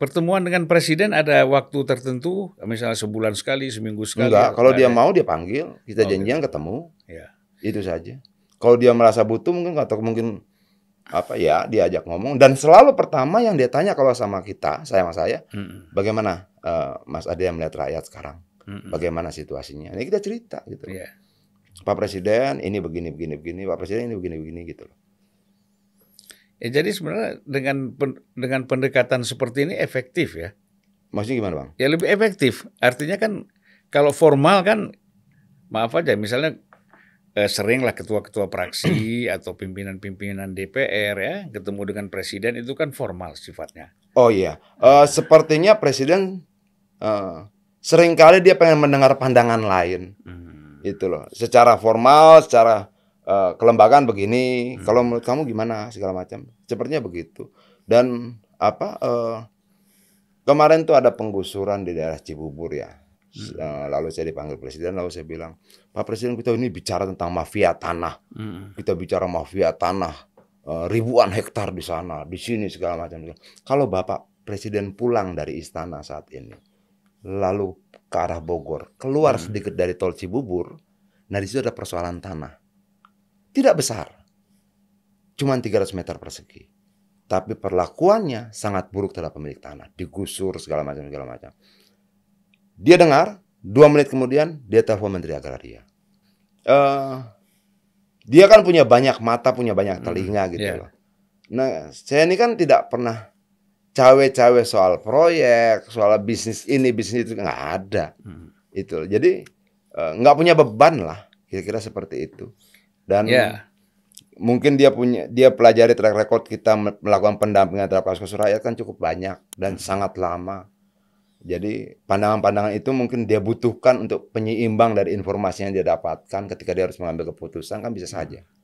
Pertemuan dengan presiden ada waktu tertentu, misalnya sebulan sekali, seminggu sekali. Enggak, kalau ada. dia ya? mau dia panggil, kita oh, janjian gitu. ketemu. Ya. Itu saja. Kalau dia merasa butuh mungkin atau mungkin apa ya diajak ngomong dan selalu pertama yang dia tanya kalau sama kita, saya sama saya, hmm. bagaimana uh, Mas Ade yang melihat rakyat sekarang? hmm. Bagaimana situasinya? Ini kita cerita gitu. Yeah. Iya. Pak Presiden ini begini begini begini, Pak Presiden ini begini begini gitu loh. Ya, jadi sebenarnya dengan pen, dengan pendekatan seperti ini efektif ya. Maksudnya gimana bang? Ya lebih efektif. Artinya kan kalau formal kan maaf aja misalnya eh, seringlah ketua-ketua praksi atau pimpinan-pimpinan DPR ya ketemu dengan presiden itu kan formal sifatnya. Oh iya. Uh, sepertinya presiden uh, seringkali dia pengen mendengar pandangan lain. Hmm. Itu loh. Secara formal, secara Eh, kelembagaan begini hmm. kalau menurut kamu gimana segala macam sepertinya begitu dan apa uh, kemarin tuh ada penggusuran di daerah Cibubur ya Hmm. Eh, lalu saya dipanggil presiden, lalu saya bilang, Pak Presiden kita ini bicara tentang mafia tanah, hmm. kita bicara mafia tanah ribuan hektar di sana, di sini segala macam. Kalau Bapak Presiden pulang dari istana saat ini, lalu ke arah Bogor, keluar hmm. sedikit dari tol Cibubur, nah di situ ada persoalan tanah tidak besar. Cuma 300 meter persegi. Tapi perlakuannya sangat buruk terhadap pemilik tanah. Digusur segala macam segala macam. Dia dengar, dua menit kemudian dia telepon Menteri Agraria. Uh, dia kan punya banyak mata, punya banyak hmm, telinga hmm, gitu yeah. loh. Nah, saya ini kan tidak pernah cawe-cawe soal proyek, soal bisnis ini, bisnis itu nggak ada. Hmm. Itu. Jadi eh, nggak uh, punya beban lah, kira-kira seperti itu dan yeah. mungkin dia punya dia pelajari track record kita melakukan pendampingan terhadap kasus rakyat kan cukup banyak dan hmm. sangat lama. Jadi pandangan-pandangan itu mungkin dia butuhkan untuk penyeimbang dari informasi yang dia dapatkan ketika dia harus mengambil keputusan kan bisa hmm. saja.